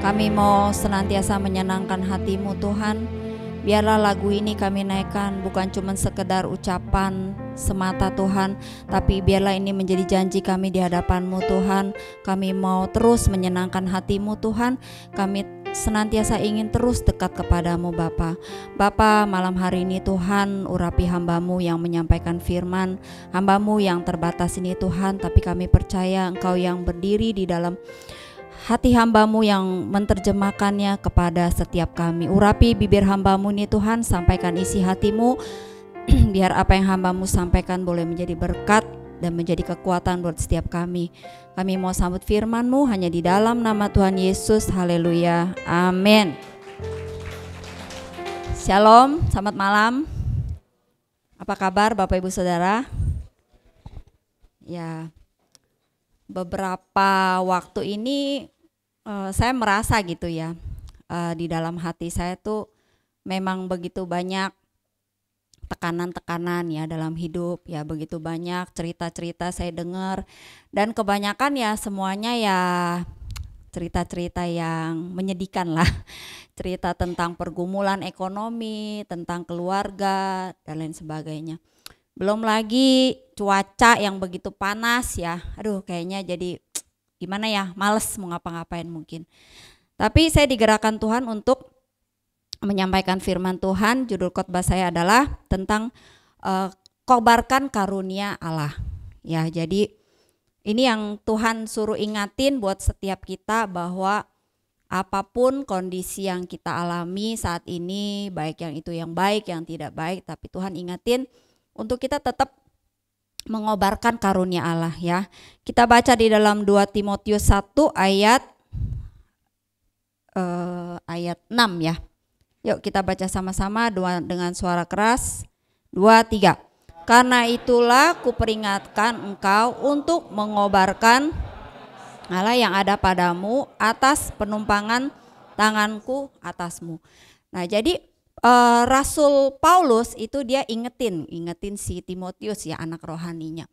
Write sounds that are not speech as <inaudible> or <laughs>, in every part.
Kami mau senantiasa menyenangkan hatimu Tuhan. Biarlah lagu ini kami naikkan bukan cuma sekedar ucapan semata Tuhan, tapi biarlah ini menjadi janji kami di hadapanmu Tuhan. Kami mau terus menyenangkan hatimu Tuhan. Kami senantiasa ingin terus dekat kepadamu Bapa. Bapa, malam hari ini Tuhan urapi hambamu yang menyampaikan firman, hambamu yang terbatas ini Tuhan, tapi kami percaya Engkau yang berdiri di dalam hati hambamu yang menerjemahkannya kepada setiap kami. Urapi bibir hambamu ini Tuhan, sampaikan isi hatimu, <clears throat> biar apa yang hambamu sampaikan boleh menjadi berkat dan menjadi kekuatan buat setiap kami. Kami mau sambut firmanmu hanya di dalam nama Tuhan Yesus, haleluya, amin. Shalom, selamat malam. Apa kabar Bapak Ibu Saudara? Ya, beberapa waktu ini Eh, saya merasa gitu ya uh, di dalam hati saya tuh memang begitu banyak tekanan-tekanan ya dalam hidup ya begitu banyak cerita-cerita saya dengar dan kebanyakan ya semuanya ya cerita-cerita yang menyedihkan lah <laughs> cerita tentang pergumulan ekonomi tentang keluarga dan lain sebagainya belum lagi cuaca yang begitu panas ya aduh kayaknya jadi gimana ya males mau ngapa-ngapain mungkin tapi saya digerakkan Tuhan untuk menyampaikan firman Tuhan judul khotbah saya adalah tentang uh, kobarkan karunia Allah ya jadi ini yang Tuhan suruh ingatin buat setiap kita bahwa apapun kondisi yang kita alami saat ini, baik yang itu yang baik, yang tidak baik, tapi Tuhan ingatin untuk kita tetap mengobarkan karunia Allah ya. Kita baca di dalam 2 Timotius 1 ayat eh, ayat 6 ya. Yuk kita baca sama-sama dengan suara keras. 2 3. Karena itulah kuperingatkan engkau untuk mengobarkan Allah yang ada padamu atas penumpangan tanganku atasmu. Nah, jadi uh, Rasul Paulus itu dia ingetin, ingetin si Timotius ya anak rohaninya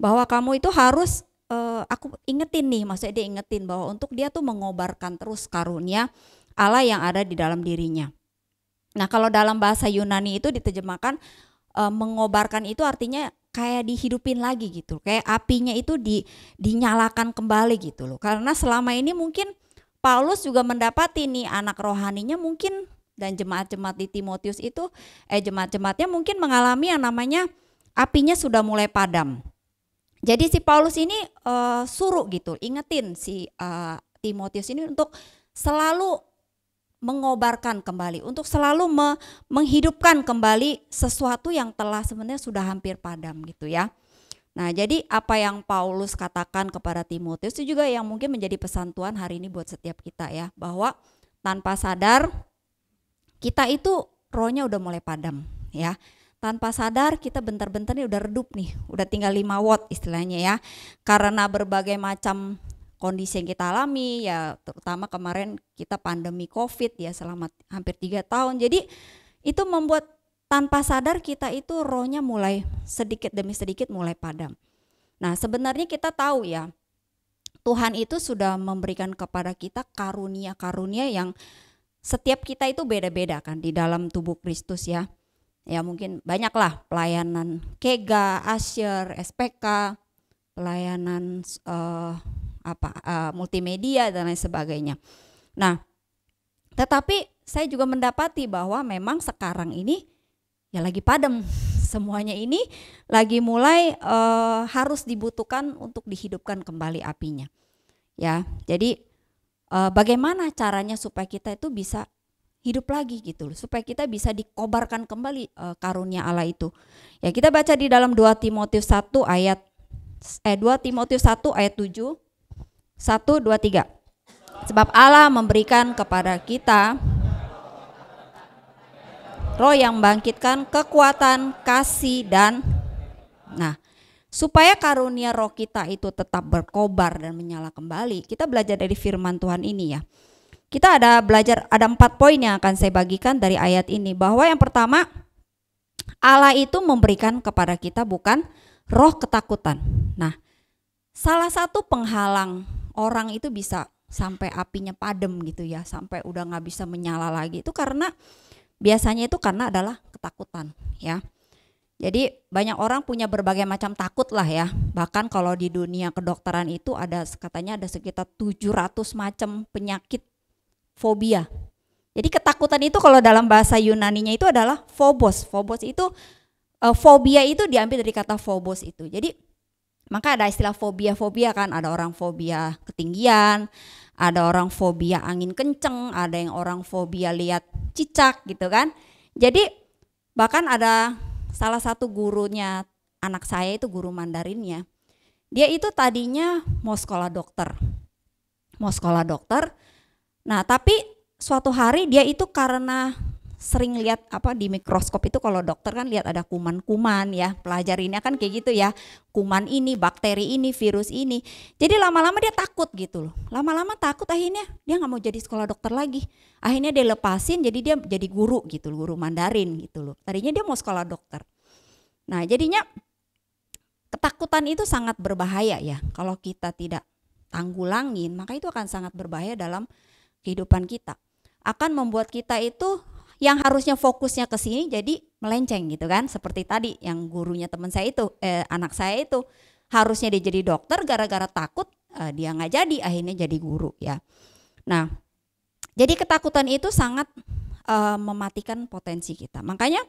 bahwa kamu itu harus uh, aku ingetin nih, maksudnya dia ingetin bahwa untuk dia tuh mengobarkan terus karunia Allah yang ada di dalam dirinya. Nah, kalau dalam bahasa Yunani itu diterjemahkan uh, mengobarkan itu artinya kayak dihidupin lagi gitu. Kayak apinya itu di dinyalakan kembali gitu loh. Karena selama ini mungkin Paulus juga mendapati nih anak rohaninya mungkin dan jemaat-jemaat di Timotius itu eh jemaat-jemaatnya mungkin mengalami yang namanya apinya sudah mulai padam. Jadi si Paulus ini uh, suruh gitu, ingetin si uh, Timotius ini untuk selalu mengobarkan kembali, untuk selalu me menghidupkan kembali sesuatu yang telah sebenarnya sudah hampir padam gitu ya. Nah, jadi apa yang Paulus katakan kepada Timotius itu juga yang mungkin menjadi pesan Tuhan hari ini buat setiap kita ya, bahwa tanpa sadar kita itu rohnya udah mulai padam ya tanpa sadar kita bentar-bentar nih udah redup nih, udah tinggal 5 watt istilahnya ya. Karena berbagai macam kondisi yang kita alami ya terutama kemarin kita pandemi Covid ya selama hampir tiga tahun. Jadi itu membuat tanpa sadar kita itu rohnya mulai sedikit demi sedikit mulai padam. Nah, sebenarnya kita tahu ya Tuhan itu sudah memberikan kepada kita karunia-karunia yang setiap kita itu beda-beda kan di dalam tubuh Kristus ya. Ya mungkin banyaklah pelayanan Kega, Asher, SPK, pelayanan uh, apa uh, multimedia dan lain sebagainya. Nah, tetapi saya juga mendapati bahwa memang sekarang ini ya lagi padam <laughs> semuanya ini lagi mulai uh, harus dibutuhkan untuk dihidupkan kembali apinya. Ya, jadi uh, bagaimana caranya supaya kita itu bisa hidup lagi gitu loh supaya kita bisa dikobarkan kembali uh, karunia Allah itu. Ya kita baca di dalam 2 Timotius 1 ayat eh 2 Timotius 1 ayat 7 1 2 3. Sebab Allah memberikan kepada kita roh yang bangkitkan kekuatan kasih dan nah Supaya karunia roh kita itu tetap berkobar dan menyala kembali, kita belajar dari firman Tuhan ini ya. Kita ada belajar ada empat poin yang akan saya bagikan dari ayat ini bahwa yang pertama Allah itu memberikan kepada kita bukan roh ketakutan. Nah, salah satu penghalang orang itu bisa sampai apinya padam gitu ya sampai udah nggak bisa menyala lagi itu karena biasanya itu karena adalah ketakutan ya jadi banyak orang punya berbagai macam takut lah ya. Bahkan kalau di dunia kedokteran itu ada katanya ada sekitar 700 macam penyakit fobia. Jadi ketakutan itu kalau dalam bahasa Yunani-nya itu adalah phobos. Phobos itu uh, fobia itu diambil dari kata phobos itu. Jadi maka ada istilah fobia-fobia kan, ada orang fobia ketinggian, ada orang fobia angin kenceng, ada yang orang fobia lihat cicak gitu kan. Jadi bahkan ada salah satu gurunya anak saya itu guru Mandarinnya. Dia itu tadinya mau sekolah dokter. Mau sekolah dokter. Nah, tapi suatu hari dia itu karena sering lihat apa di mikroskop itu kalau dokter kan lihat ada kuman-kuman ya pelajarinya kan kayak gitu ya kuman ini bakteri ini virus ini jadi lama-lama dia takut gitu loh lama-lama takut akhirnya dia nggak mau jadi sekolah dokter lagi akhirnya dia lepasin jadi dia jadi guru gitu loh, guru Mandarin gitu loh tadinya dia mau sekolah dokter nah jadinya ketakutan itu sangat berbahaya ya kalau kita tidak tanggulangin maka itu akan sangat berbahaya dalam kehidupan kita akan membuat kita itu yang harusnya fokusnya ke sini jadi melenceng gitu kan seperti tadi yang gurunya teman saya itu eh, anak saya itu harusnya dia jadi dokter gara-gara takut eh, dia nggak jadi akhirnya jadi guru ya nah jadi ketakutan itu sangat eh, mematikan potensi kita makanya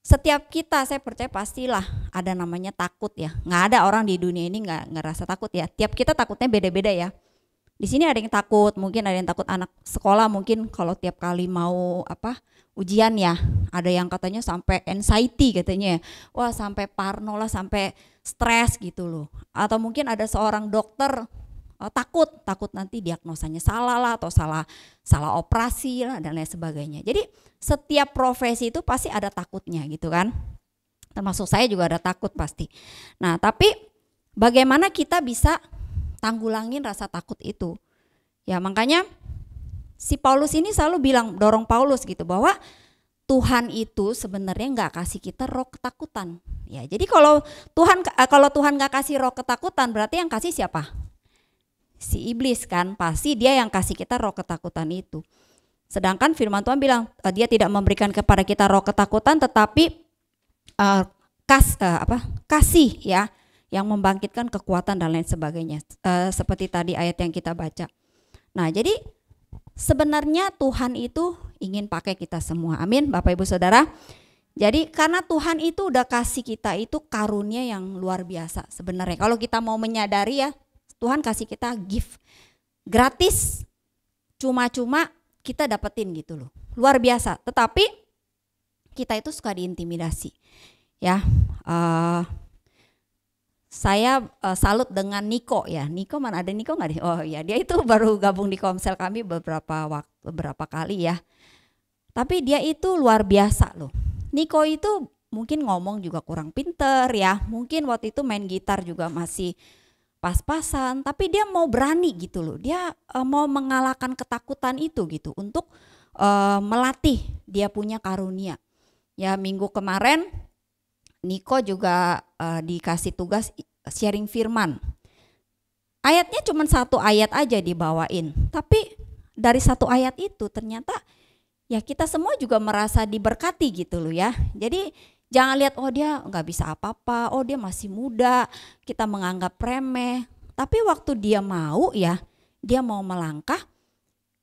setiap kita saya percaya pastilah ada namanya takut ya nggak ada orang di dunia ini nggak ngerasa takut ya tiap kita takutnya beda-beda ya di sini ada yang takut mungkin ada yang takut anak sekolah mungkin kalau tiap kali mau apa ujian ya ada yang katanya sampai anxiety katanya ya. wah sampai parno lah sampai stres gitu loh atau mungkin ada seorang dokter oh, takut takut nanti diagnosanya salah lah atau salah salah operasi lah dan lain sebagainya jadi setiap profesi itu pasti ada takutnya gitu kan termasuk saya juga ada takut pasti nah tapi bagaimana kita bisa tanggulangin rasa takut itu. Ya, makanya si Paulus ini selalu bilang dorong Paulus gitu bahwa Tuhan itu sebenarnya nggak kasih kita roh ketakutan. Ya, jadi kalau Tuhan eh, kalau Tuhan nggak kasih roh ketakutan, berarti yang kasih siapa? Si iblis kan, pasti dia yang kasih kita roh ketakutan itu. Sedangkan firman Tuhan bilang eh, dia tidak memberikan kepada kita roh ketakutan, tetapi uh, kas uh, apa? kasih ya yang membangkitkan kekuatan dan lain sebagainya e, seperti tadi ayat yang kita baca. Nah, jadi sebenarnya Tuhan itu ingin pakai kita semua. Amin, Bapak Ibu Saudara. Jadi karena Tuhan itu udah kasih kita itu karunia yang luar biasa sebenarnya. Kalau kita mau menyadari ya, Tuhan kasih kita gift gratis cuma-cuma kita dapetin gitu loh. Luar biasa. Tetapi kita itu suka diintimidasi. Ya, uh, saya uh, salut dengan Niko ya. Niko mana ada Niko nggak? Oh ya dia itu baru gabung di Komsel kami beberapa waktu beberapa kali ya. Tapi dia itu luar biasa loh. Niko itu mungkin ngomong juga kurang pinter ya. Mungkin waktu itu main gitar juga masih pas-pasan. Tapi dia mau berani gitu loh. Dia uh, mau mengalahkan ketakutan itu gitu untuk uh, melatih dia punya karunia. Ya minggu kemarin Niko juga uh, dikasih tugas sharing firman. Ayatnya cuma satu ayat aja dibawain, tapi dari satu ayat itu ternyata ya kita semua juga merasa diberkati gitu loh ya. Jadi jangan lihat oh dia nggak bisa apa-apa, oh dia masih muda, kita menganggap remeh. Tapi waktu dia mau ya, dia mau melangkah,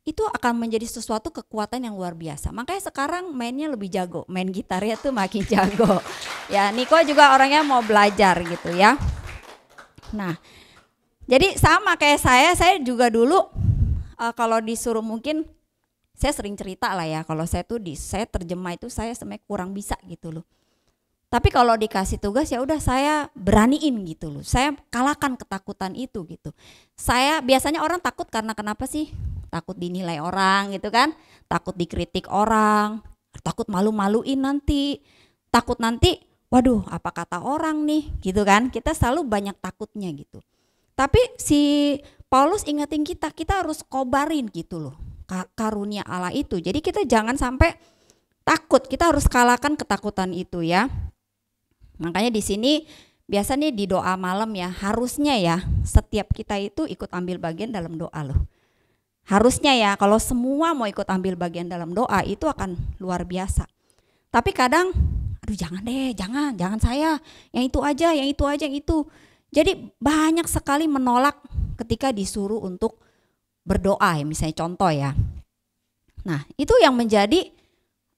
itu akan menjadi sesuatu kekuatan yang luar biasa. Makanya sekarang mainnya lebih jago, main gitarnya tuh makin <laughs> jago. Ya, Niko juga orangnya mau belajar gitu ya. Nah, jadi sama kayak saya, saya juga dulu uh, kalau disuruh mungkin saya sering cerita lah ya, kalau saya tuh di saya terjemah itu saya sebenarnya kurang bisa gitu loh. Tapi kalau dikasih tugas ya udah saya beraniin gitu loh. Saya kalahkan ketakutan itu gitu. Saya biasanya orang takut karena kenapa sih? takut dinilai orang gitu kan, takut dikritik orang, takut malu-maluin nanti, takut nanti waduh apa kata orang nih gitu kan. Kita selalu banyak takutnya gitu. Tapi si Paulus ingetin kita, kita harus kobarin gitu loh karunia Allah itu. Jadi kita jangan sampai takut, kita harus kalahkan ketakutan itu ya. Makanya di sini biasanya di doa malam ya harusnya ya setiap kita itu ikut ambil bagian dalam doa loh Harusnya ya kalau semua mau ikut ambil bagian dalam doa itu akan luar biasa. Tapi kadang aduh jangan deh, jangan, jangan saya. Yang itu aja, yang itu aja, yang itu. Jadi banyak sekali menolak ketika disuruh untuk berdoa ya misalnya contoh ya. Nah, itu yang menjadi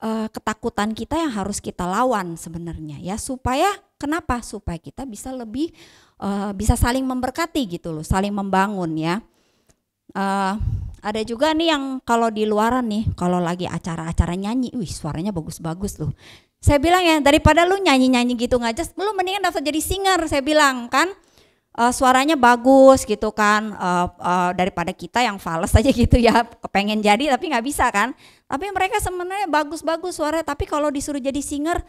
uh, ketakutan kita yang harus kita lawan sebenarnya ya supaya kenapa? Supaya kita bisa lebih uh, bisa saling memberkati gitu loh, saling membangun ya. Uh, ada juga nih yang kalau di luaran nih, kalau lagi acara-acara nyanyi, wih suaranya bagus-bagus loh. Saya bilang ya, daripada lu nyanyi-nyanyi gitu aja, lu mendingan daftar jadi singer, saya bilang kan. Uh, suaranya bagus gitu kan uh, uh, daripada kita yang fals <laughs> aja gitu ya kepengen jadi tapi nggak bisa kan tapi mereka sebenarnya bagus-bagus suaranya tapi kalau disuruh jadi singer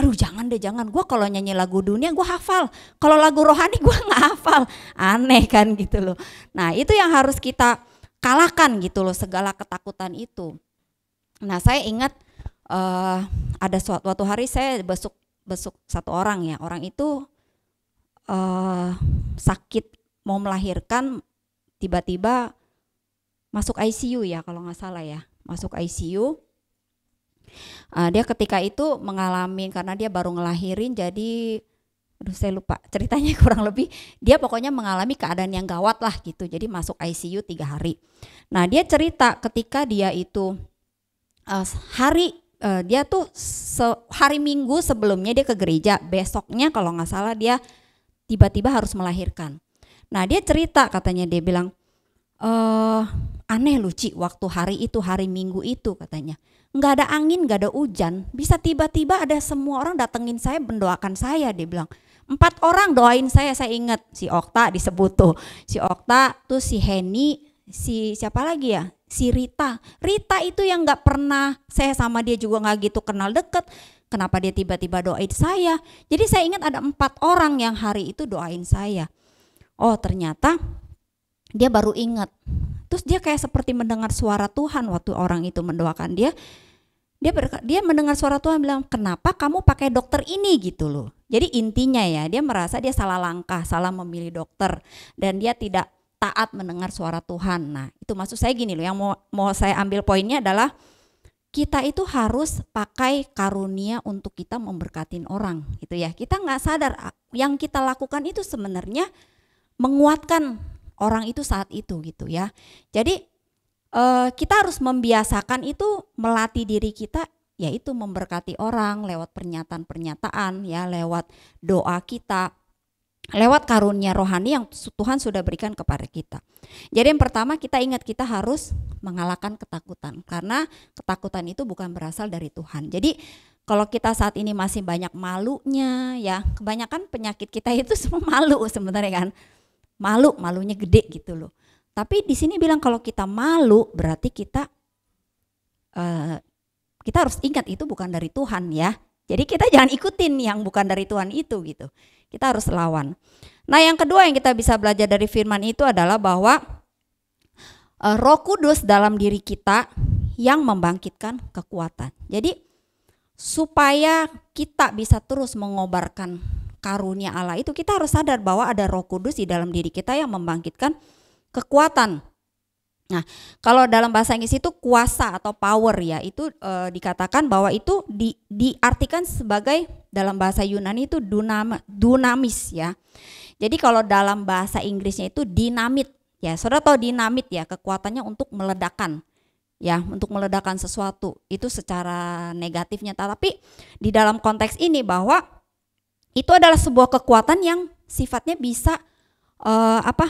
aduh jangan deh jangan gue kalau nyanyi lagu dunia gue hafal kalau lagu rohani <laughs> gue nggak hafal aneh kan gitu loh nah itu yang harus kita kalahkan gitu loh segala ketakutan itu. Nah saya ingat uh, ada suatu hari saya besuk besuk satu orang ya orang itu uh, sakit mau melahirkan tiba-tiba masuk ICU ya kalau nggak salah ya masuk ICU. Uh, eh, dia ketika itu mengalami karena dia baru ngelahirin jadi aduh saya lupa ceritanya <laughs> kurang lebih dia pokoknya mengalami keadaan yang gawat lah gitu jadi masuk ICU tiga hari nah dia cerita ketika dia itu uh, hari uh, dia tuh hari minggu sebelumnya dia ke gereja besoknya kalau nggak salah dia tiba-tiba harus melahirkan nah dia cerita katanya dia bilang eh aneh lucu waktu hari itu hari minggu itu katanya nggak ada angin nggak ada hujan bisa tiba-tiba ada semua orang datengin saya mendoakan saya dia bilang Empat orang doain saya, saya inget si Okta disebut tuh. Si Okta, tuh si Henny, si siapa lagi ya? Si Rita. Rita itu yang nggak pernah saya sama dia juga nggak gitu kenal deket. Kenapa dia tiba-tiba doain saya? Jadi saya ingat ada empat orang yang hari itu doain saya. Oh ternyata dia baru ingat. Terus dia kayak seperti mendengar suara Tuhan waktu orang itu mendoakan dia dia ber, dia mendengar suara Tuhan bilang kenapa kamu pakai dokter ini gitu loh jadi intinya ya dia merasa dia salah langkah salah memilih dokter dan dia tidak taat mendengar suara Tuhan nah itu maksud saya gini loh yang mau mau saya ambil poinnya adalah kita itu harus pakai karunia untuk kita memberkatin orang gitu ya kita nggak sadar yang kita lakukan itu sebenarnya menguatkan orang itu saat itu gitu ya jadi uh, kita harus membiasakan itu melatih diri kita yaitu memberkati orang lewat pernyataan-pernyataan ya lewat doa kita lewat karunia rohani yang Tuhan sudah berikan kepada kita. Jadi yang pertama kita ingat kita harus mengalahkan ketakutan karena ketakutan itu bukan berasal dari Tuhan. Jadi kalau kita saat ini masih banyak malunya ya, kebanyakan penyakit kita itu <laughs> semua malu sebenarnya kan. Malu, malunya gede gitu loh. Tapi di sini bilang kalau kita malu berarti kita uh, kita harus ingat itu bukan dari Tuhan ya. Jadi kita <laughs> jangan ikutin yang bukan dari Tuhan itu gitu. Kita harus lawan. Nah, yang kedua yang kita bisa belajar dari firman itu adalah bahwa uh, Roh Kudus dalam diri kita yang membangkitkan kekuatan. Jadi supaya kita bisa terus mengobarkan karunia Allah itu kita harus sadar bahwa ada Roh Kudus di dalam diri kita yang membangkitkan kekuatan. Nah, kalau dalam bahasa Inggris itu kuasa atau power ya, itu e, dikatakan bahwa itu di, diartikan sebagai dalam bahasa Yunani itu dunam, dunamis ya. Jadi kalau dalam bahasa Inggrisnya itu dinamit ya, saudara tahu dinamit ya, kekuatannya untuk meledakan ya, untuk meledakan sesuatu itu secara negatifnya. Tapi di dalam konteks ini bahwa itu adalah sebuah kekuatan yang sifatnya bisa e, apa?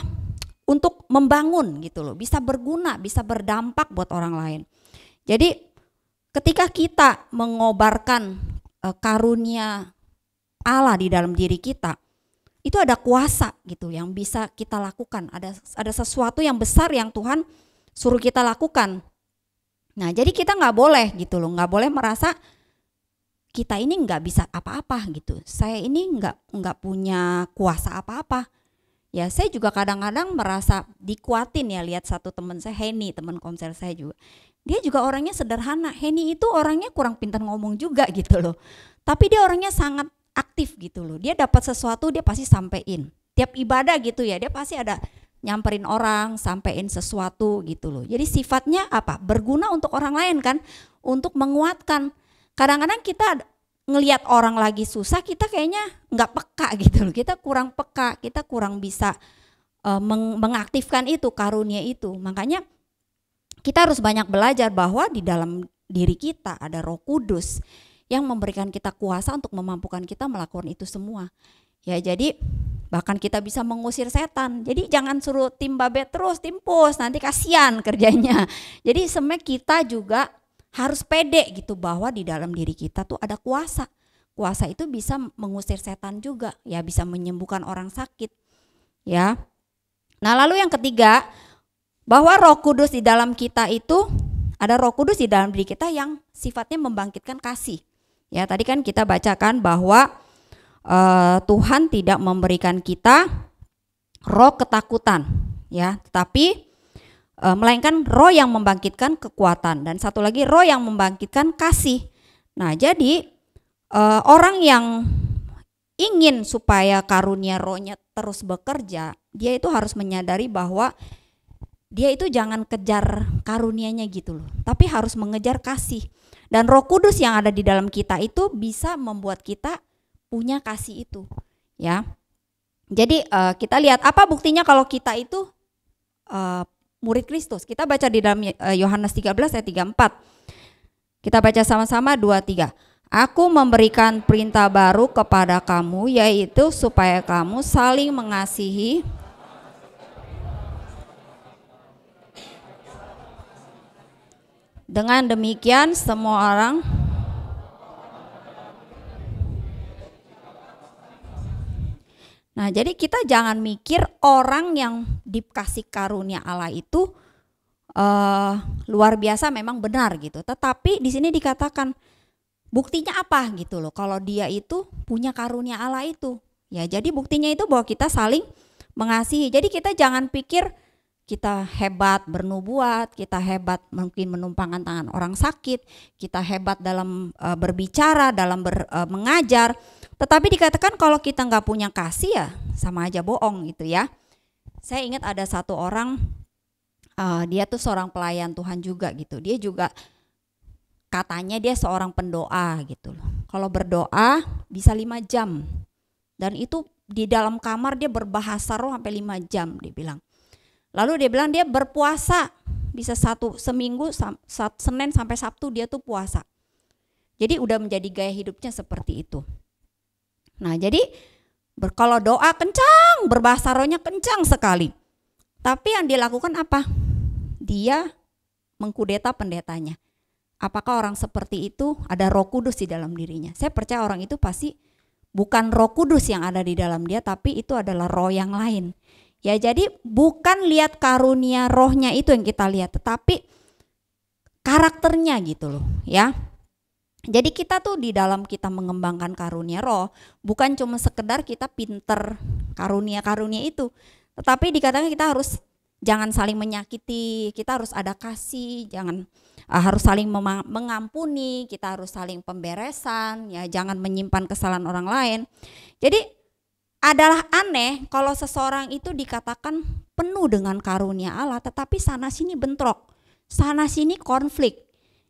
untuk membangun gitu loh, bisa berguna, bisa berdampak buat orang lain. Jadi ketika kita mengobarkan eh, karunia Allah di dalam diri kita, itu ada kuasa gitu yang bisa kita lakukan. Ada ada sesuatu yang besar yang Tuhan suruh kita lakukan. Nah, jadi kita nggak boleh gitu loh, nggak boleh merasa kita ini nggak bisa apa-apa gitu. Saya ini nggak nggak punya kuasa apa-apa ya saya juga kadang-kadang merasa dikuatin ya lihat satu teman saya Henny teman konser saya juga dia juga orangnya sederhana Henny itu orangnya kurang pintar ngomong juga gitu loh tapi dia orangnya sangat aktif gitu loh dia dapat sesuatu dia pasti sampein tiap ibadah gitu ya dia pasti ada nyamperin orang, sampein sesuatu gitu loh. Jadi sifatnya apa? Berguna untuk orang lain kan, untuk menguatkan. Kadang-kadang kita ngelihat orang lagi susah kita kayaknya nggak peka <laughs> gitu loh kita kurang peka kita kurang bisa uh, meng mengaktifkan itu karunia itu makanya kita harus banyak belajar bahwa di dalam diri kita ada Roh Kudus yang memberikan kita kuasa untuk memampukan kita melakukan itu semua ya jadi bahkan kita bisa mengusir setan. Jadi jangan suruh tim babet terus, tim pos, nanti kasihan kerjanya. <laughs> Jadi semek kita juga harus pede gitu bahwa di dalam diri kita tuh ada kuasa. Kuasa itu bisa mengusir setan juga, ya bisa menyembuhkan orang sakit. Ya. Nah, lalu yang ketiga, bahwa Roh Kudus di dalam kita itu ada Roh Kudus di dalam diri kita yang sifatnya membangkitkan kasih. Ya, tadi kan kita bacakan bahwa uh, Tuhan tidak memberikan kita roh ketakutan, ya, tetapi uh, melainkan roh yang membangkitkan kekuatan dan satu lagi roh yang membangkitkan kasih. Nah, jadi uh, orang yang ingin supaya karunia rohnya terus bekerja, dia itu harus menyadari bahwa dia itu jangan kejar karunianya gitu loh, tapi harus mengejar kasih. Dan Roh Kudus yang ada di dalam kita itu bisa membuat kita punya kasih itu, ya. Jadi uh, kita lihat apa buktinya kalau kita itu uh, murid Kristus. Kita baca di dalam eh, Yohanes 13 ayat 34. Kita baca sama-sama 23. Aku memberikan perintah baru kepada kamu yaitu supaya kamu saling mengasihi Dengan demikian semua orang Nah, jadi kita jangan mikir orang yang dikasih karunia Allah itu uh, luar biasa memang benar gitu. Tetapi di sini dikatakan buktinya apa gitu loh kalau dia itu punya karunia Allah itu. Ya, jadi buktinya itu bahwa kita saling mengasihi. Jadi kita jangan pikir kita hebat bernubuat, kita hebat mungkin menumpangkan tangan orang sakit, kita hebat dalam uh, berbicara, dalam ber, uh, mengajar. Tetapi dikatakan kalau kita nggak punya kasih ya sama aja bohong gitu ya. Saya ingat ada satu orang, uh, dia tuh seorang pelayan Tuhan juga gitu. Dia juga katanya dia seorang pendoa gitu loh. Kalau berdoa bisa lima jam dan itu di dalam kamar dia berbahasa roh sampai lima jam dia bilang Lalu dia bilang dia berpuasa bisa satu seminggu Senin sampai Sabtu dia tuh puasa. Jadi udah menjadi gaya hidupnya seperti itu. Nah, jadi kalau doa kencang, berbahasa rohnya kencang sekali. Tapi yang dilakukan apa? Dia mengkudeta pendetanya. Apakah orang seperti itu ada Roh Kudus di dalam dirinya? Saya percaya orang itu pasti bukan Roh Kudus yang ada di dalam dia, tapi itu adalah roh yang lain Ya, jadi bukan lihat karunia rohnya itu yang kita lihat, tetapi karakternya gitu loh, ya. Jadi kita tuh di dalam kita mengembangkan karunia roh, bukan cuma sekedar kita pinter karunia-karunia itu, tetapi dikatakan kita harus jangan saling menyakiti, kita harus ada kasih, jangan uh, harus saling mengampuni, kita harus saling pemberesan, ya jangan menyimpan kesalahan orang lain. Jadi adalah aneh kalau seseorang itu dikatakan penuh dengan karunia Allah tetapi sana sini bentrok, sana sini konflik.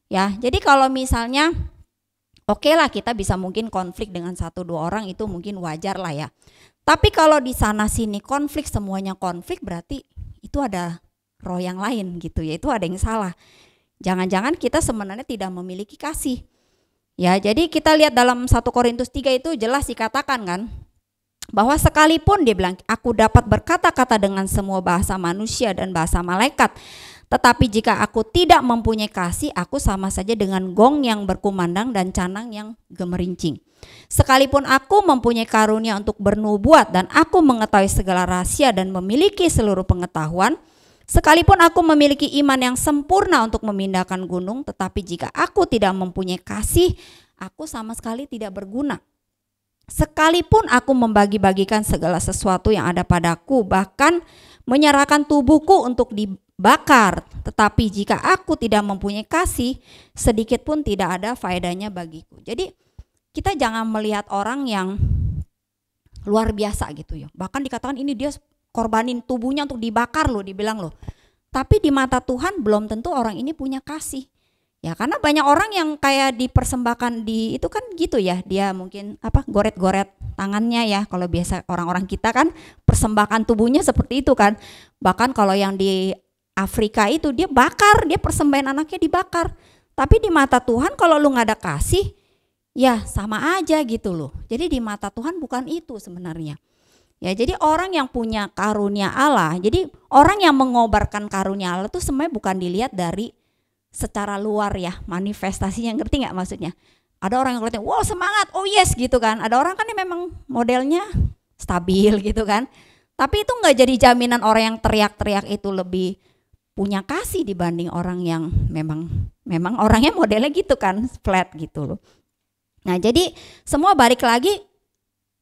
Ya, jadi kalau misalnya oke okay lah kita bisa mungkin konflik dengan satu dua orang itu mungkin wajar lah ya. Tapi kalau di sana sini konflik semuanya konflik berarti itu ada roh yang lain gitu ya, itu ada yang salah. Jangan-jangan kita sebenarnya tidak memiliki kasih. Ya, jadi kita lihat dalam satu Korintus 3 itu jelas dikatakan kan, bahwa sekalipun dia bilang aku dapat berkata-kata dengan semua bahasa manusia dan bahasa malaikat tetapi jika aku tidak mempunyai kasih aku sama saja dengan gong yang berkumandang dan canang yang gemerincing sekalipun aku mempunyai karunia untuk bernubuat dan aku mengetahui segala rahasia dan memiliki seluruh pengetahuan Sekalipun aku memiliki iman yang sempurna untuk memindahkan gunung, tetapi jika aku tidak mempunyai kasih, aku sama sekali tidak berguna. Sekalipun aku membagi-bagikan segala sesuatu yang ada padaku, bahkan menyerahkan tubuhku untuk dibakar, tetapi jika aku tidak mempunyai kasih, sedikit pun tidak ada faedahnya bagiku. Jadi, kita jangan melihat orang yang luar biasa gitu ya. Bahkan dikatakan ini dia korbanin tubuhnya untuk dibakar loh, dibilang loh. Tapi di mata Tuhan belum tentu orang ini punya kasih. Ya karena banyak orang yang kayak dipersembahkan di itu kan gitu ya dia mungkin apa goret-goret tangannya ya kalau biasa orang-orang kita kan persembahkan tubuhnya seperti itu kan bahkan kalau yang di Afrika itu dia bakar dia persembahan anaknya dibakar tapi di mata Tuhan kalau lu nggak ada kasih ya sama aja gitu loh jadi di mata Tuhan bukan itu sebenarnya ya jadi orang yang punya karunia Allah jadi orang yang mengobarkan karunia Allah tuh sebenarnya bukan dilihat dari secara luar ya manifestasinya ngerti nggak maksudnya ada orang yang kelihatannya wow semangat oh yes gitu kan ada orang kan yang memang modelnya stabil <laughs> gitu kan tapi itu nggak jadi jaminan orang yang teriak-teriak itu lebih punya kasih dibanding orang yang memang memang orangnya modelnya gitu kan flat gitu loh nah jadi semua balik lagi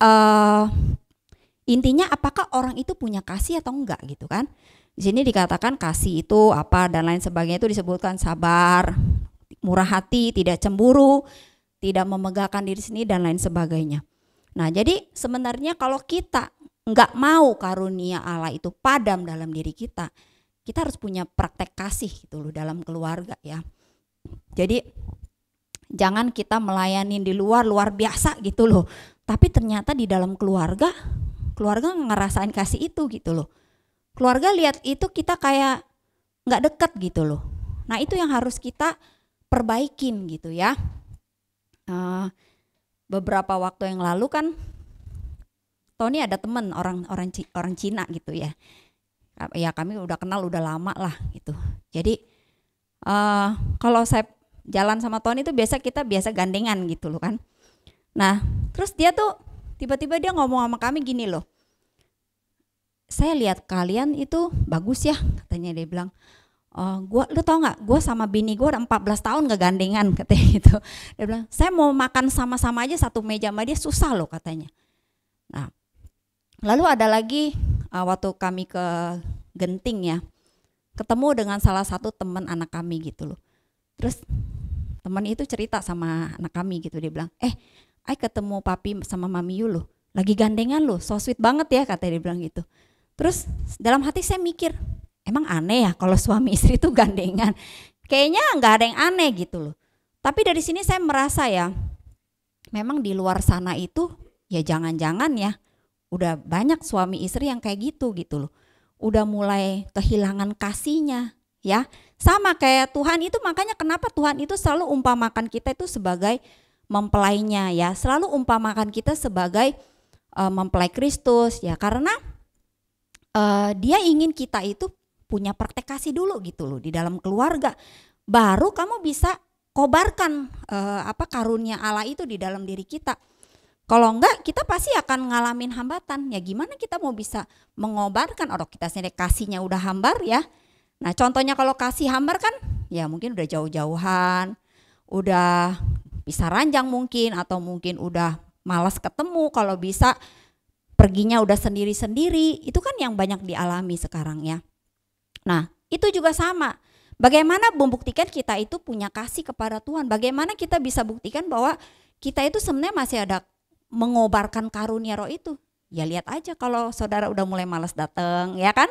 uh, intinya apakah orang itu punya kasih atau enggak gitu kan di sini dikatakan kasih itu apa dan lain sebagainya itu disebutkan sabar, murah hati, tidak cemburu, tidak memegahkan diri sini dan lain sebagainya. Nah, jadi sebenarnya kalau kita nggak mau karunia Allah itu padam dalam diri kita, kita harus punya praktek kasih gitu loh dalam keluarga ya. Jadi jangan kita melayani di luar luar biasa gitu loh, tapi ternyata di dalam keluarga keluarga ngerasain kasih itu gitu loh keluarga lihat itu kita kayak nggak deket gitu loh. Nah itu yang harus kita perbaikin gitu ya. Uh, beberapa waktu yang lalu kan Tony ada temen orang orang orang Cina gitu ya. Ya kami udah kenal udah lama lah gitu. Jadi uh, kalau saya jalan sama Tony itu biasa kita biasa gandengan gitu loh kan. Nah terus dia tuh tiba-tiba dia ngomong sama kami gini loh saya lihat kalian itu bagus ya katanya dia bilang oh, gua lu tau nggak Gua sama bini gua udah 14 tahun gak gandengan <laughs> katanya gitu dia bilang saya mau makan sama-sama aja satu meja sama dia susah loh katanya nah lalu ada lagi uh, waktu kami ke Genting ya ketemu dengan salah satu teman anak kami gitu loh terus teman itu cerita sama anak kami gitu dia bilang eh ay ketemu papi sama mami yuk loh lagi gandengan loh so sweet banget ya katanya dia bilang gitu Terus dalam hati saya mikir, emang aneh ya kalau suami istri itu gandengan. Kayaknya nggak ada yang aneh gitu loh. Tapi dari sini saya merasa ya, memang di luar sana itu ya jangan-jangan ya udah banyak suami istri yang kayak gitu gitu loh. Udah mulai kehilangan kasihnya ya. Sama kayak Tuhan itu makanya kenapa Tuhan itu selalu umpamakan kita itu sebagai mempelainya ya. Selalu umpamakan kita sebagai uh, mempelai Kristus ya karena uh, dia ingin kita itu punya praktek kasih dulu gitu loh di dalam keluarga baru kamu bisa kobarkan uh, apa karunia Allah itu di dalam diri kita kalau enggak kita pasti akan ngalamin hambatan ya gimana kita mau bisa mengobarkan orang kita sendiri kasihnya udah hambar ya nah contohnya kalau kasih hambar kan ya mungkin udah jauh-jauhan udah bisa ranjang mungkin atau mungkin udah malas ketemu kalau bisa perginya udah sendiri-sendiri, itu kan yang banyak dialami sekarang ya. Nah, itu juga sama. Bagaimana membuktikan kita itu punya kasih kepada Tuhan? Bagaimana kita bisa buktikan bahwa kita itu sebenarnya masih ada mengobarkan karunia roh itu? Ya lihat aja kalau saudara udah mulai malas datang, ya kan?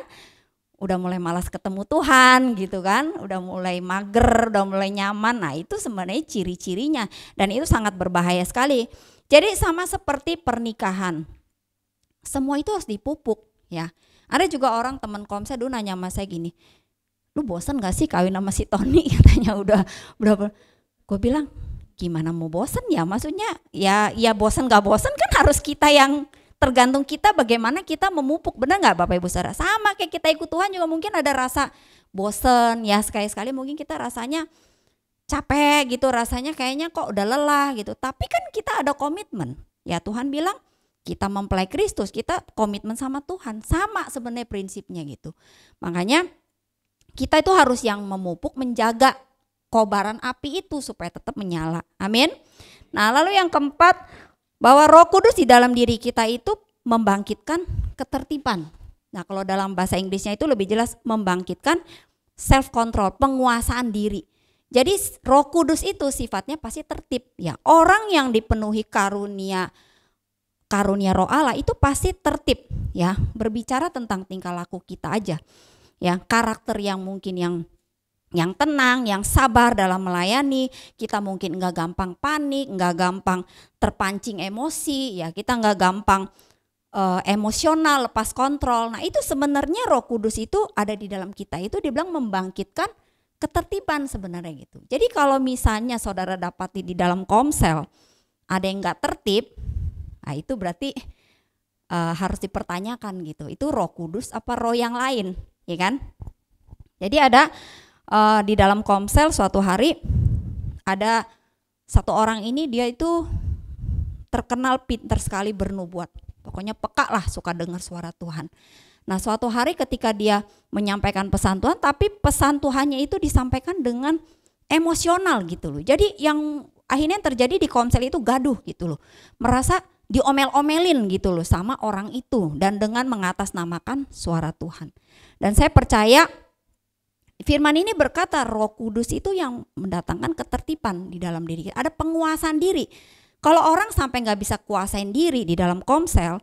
Udah mulai malas ketemu Tuhan gitu kan? Udah mulai mager, udah mulai nyaman. Nah, itu sebenarnya ciri-cirinya dan itu sangat berbahaya sekali. Jadi sama seperti pernikahan semua itu harus dipupuk ya ada juga orang teman kom dulu nanya sama saya gini lu bosan gak sih kawin sama si Tony <laughs> katanya udah berapa gue bilang gimana mau bosan ya maksudnya ya ya bosan gak bosan kan harus kita yang tergantung kita bagaimana kita memupuk benar nggak bapak ibu saudara sama kayak kita ikut Tuhan juga mungkin ada rasa bosen ya sekali sekali mungkin kita rasanya capek gitu rasanya kayaknya kok udah lelah gitu tapi kan kita ada komitmen ya Tuhan bilang kita mempelai Kristus, kita komitmen sama Tuhan, sama sebenarnya prinsipnya gitu. Makanya kita itu harus yang memupuk menjaga kobaran api itu supaya tetap menyala. Amin. Nah, lalu yang keempat, bahwa Roh Kudus di dalam diri kita itu membangkitkan ketertiban. Nah, kalau dalam bahasa Inggrisnya itu lebih jelas membangkitkan self control, penguasaan diri. Jadi Roh Kudus itu sifatnya pasti tertib ya. Orang yang dipenuhi karunia karunia roh Allah itu pasti tertib ya berbicara tentang tingkah laku kita aja ya karakter yang mungkin yang yang tenang, yang sabar dalam melayani, kita mungkin nggak gampang panik, nggak gampang terpancing emosi, ya kita nggak gampang uh, emosional, lepas kontrol. Nah itu sebenarnya Roh Kudus itu ada di dalam kita itu dibilang membangkitkan ketertiban sebenarnya gitu. Jadi kalau misalnya saudara dapati di dalam komsel ada yang nggak tertib, Nah, itu berarti uh, harus dipertanyakan gitu. Itu Roh Kudus apa roh yang lain, ya kan? Jadi ada uh, di dalam Komsel suatu hari ada satu orang ini dia itu terkenal pinter sekali bernubuat. Pokoknya peka lah suka dengar suara Tuhan. Nah, suatu hari ketika dia menyampaikan pesan Tuhan, tapi pesan Tuhannya itu disampaikan dengan emosional gitu loh. Jadi yang akhirnya terjadi di komsel itu gaduh gitu loh. Merasa diomel-omelin gitu loh sama orang itu dan dengan mengatasnamakan suara Tuhan. Dan saya percaya firman ini berkata Roh Kudus itu yang mendatangkan ketertiban di dalam diri Ada penguasaan diri. Kalau orang sampai nggak bisa kuasain diri di dalam komsel,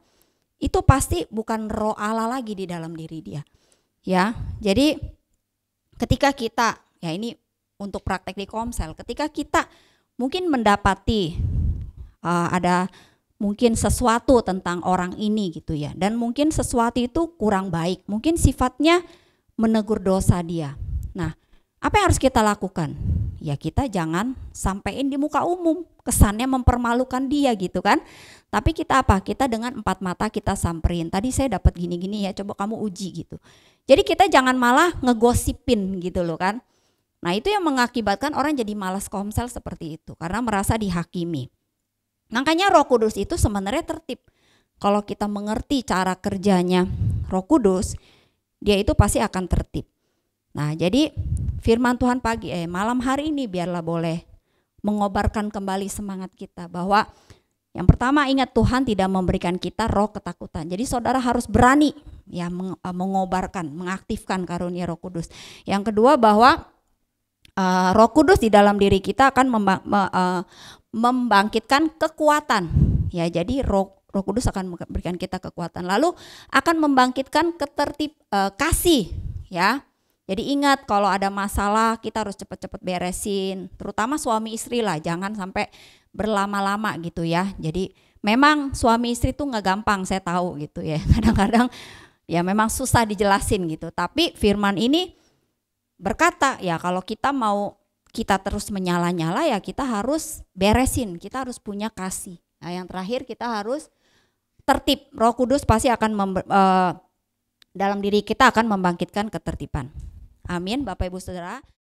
itu pasti bukan roh Allah lagi di dalam diri dia. Ya. Jadi ketika kita ya ini untuk praktek di komsel, ketika kita mungkin mendapati uh, ada mungkin sesuatu tentang orang ini gitu ya. Dan mungkin sesuatu itu kurang baik. Mungkin sifatnya menegur dosa dia. Nah, apa yang harus kita lakukan? Ya kita jangan sampein di muka umum. Kesannya mempermalukan dia gitu kan. Tapi kita apa? Kita dengan empat mata kita samperin. Tadi saya dapat gini-gini ya, coba kamu uji gitu. Jadi kita jangan malah ngegosipin gitu loh kan. Nah itu yang mengakibatkan orang jadi malas komsel seperti itu. Karena merasa dihakimi. Makanya Roh Kudus itu sebenarnya tertib. Kalau kita mengerti cara kerjanya Roh Kudus, dia itu pasti akan tertib. Nah, jadi firman Tuhan pagi eh malam hari ini biarlah boleh mengobarkan kembali semangat kita bahwa yang pertama ingat Tuhan tidak memberikan kita roh ketakutan. Jadi saudara harus berani ya eh, mengobarkan, mengaktifkan karunia Roh Kudus. Yang kedua bahwa uh, Roh Kudus di dalam diri kita akan membang me, uh, membangkitkan kekuatan. Ya, jadi Roh Roh Kudus akan memberikan kita kekuatan. Lalu akan membangkitkan ketertib uh, kasih, ya. Jadi ingat kalau ada masalah kita harus cepat-cepat beresin, terutama suami istri lah, jangan sampai berlama-lama gitu ya. Jadi memang suami istri tuh nggak gampang, saya tahu gitu ya. <laughs> Kadang-kadang ya memang susah dijelasin gitu. Tapi firman ini berkata, ya kalau kita mau kita terus menyala-nyala ya kita harus beresin, kita harus punya kasih. Nah, yang terakhir kita harus tertib. Roh Kudus pasti akan mem, e, eh, dalam diri kita akan membangkitkan ketertiban. Amin, Bapak Ibu Saudara.